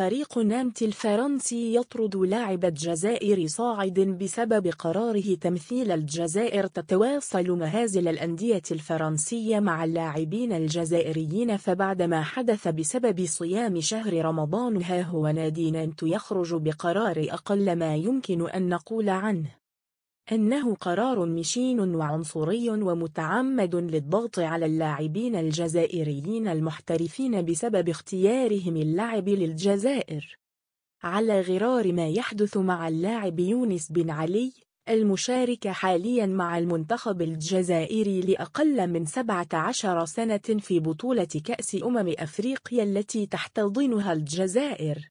فريق نانت الفرنسي يطرد لاعب الجزائر صاعد بسبب قراره تمثيل الجزائر تتواصل مهازل الأندية الفرنسية مع اللاعبين الجزائريين فبعدما حدث بسبب صيام شهر رمضان ها هو نادي نانت يخرج بقرار أقل ما يمكن أن نقول عنه أنه قرار مشين وعنصري ومتعمد للضغط على اللاعبين الجزائريين المحترفين بسبب اختيارهم اللعب للجزائر على غرار ما يحدث مع اللاعب يونس بن علي المشارك حاليا مع المنتخب الجزائري لأقل من 17 سنة في بطولة كأس أمم أفريقيا التي تحتضنها الجزائر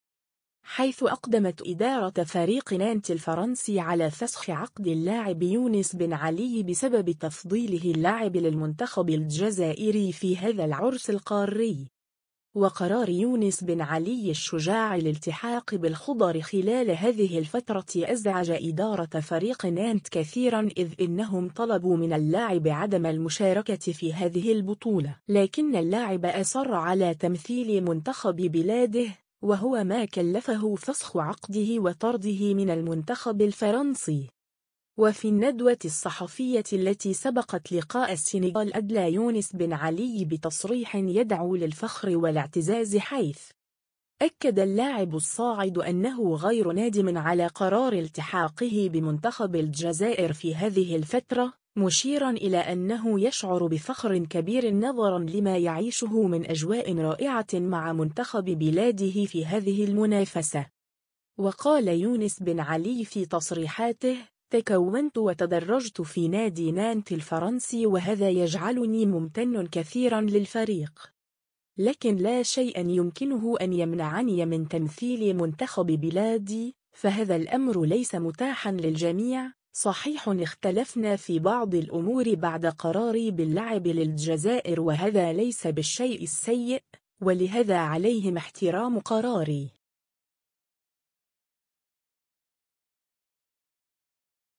حيث أقدمت إدارة فريق نانت الفرنسي على فسخ عقد اللاعب يونس بن علي بسبب تفضيله اللاعب للمنتخب الجزائري في هذا العرس القاري وقرار يونس بن علي الشجاع الالتحاق بالخضر خلال هذه الفترة أزعج إدارة فريق نانت كثيرا إذ إنهم طلبوا من اللاعب عدم المشاركة في هذه البطولة لكن اللاعب أصر على تمثيل منتخب بلاده وهو ما كلفه فسخ عقده وطرده من المنتخب الفرنسي وفي الندوة الصحفية التي سبقت لقاء السنغال أدلى يونس بن علي بتصريح يدعو للفخر والاعتزاز حيث أكد اللاعب الصاعد أنه غير نادم على قرار التحاقه بمنتخب الجزائر في هذه الفترة مشيرا إلى أنه يشعر بفخر كبير نظرا لما يعيشه من أجواء رائعة مع منتخب بلاده في هذه المنافسة وقال يونس بن علي في تصريحاته تكونت وتدرجت في نادي نانت الفرنسي وهذا يجعلني ممتن كثيرا للفريق لكن لا شيء يمكنه أن يمنعني من تمثيل منتخب بلادي فهذا الأمر ليس متاحا للجميع صحيح اختلفنا في بعض الأمور بعد قراري باللعب للجزائر وهذا ليس بالشيء السيء ولهذا عليهم احترام قراري